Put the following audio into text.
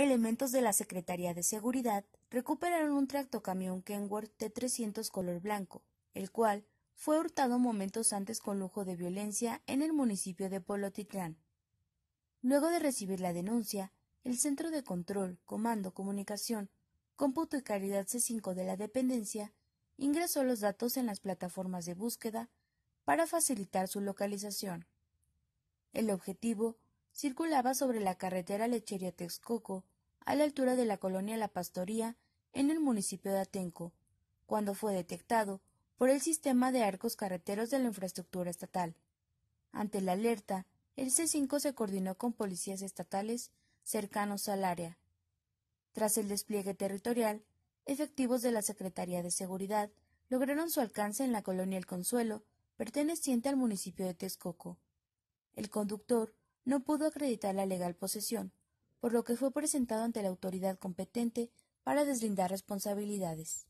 Elementos de la Secretaría de Seguridad recuperaron un tractocamión Kenworth T300 color blanco, el cual fue hurtado momentos antes con lujo de violencia en el municipio de Polotitlán. Luego de recibir la denuncia, el Centro de Control, Comando, Comunicación, Cómputo y Caridad C5 de la dependencia ingresó los datos en las plataformas de búsqueda para facilitar su localización. El objetivo circulaba sobre la carretera Lechería Texcoco a la altura de la colonia La Pastoría, en el municipio de Atenco, cuando fue detectado por el sistema de arcos carreteros de la infraestructura estatal. Ante la alerta, el C5 se coordinó con policías estatales cercanos al área. Tras el despliegue territorial, efectivos de la Secretaría de Seguridad lograron su alcance en la colonia El Consuelo, perteneciente al municipio de Texcoco. El conductor no pudo acreditar la legal posesión, por lo que fue presentado ante la autoridad competente para deslindar responsabilidades.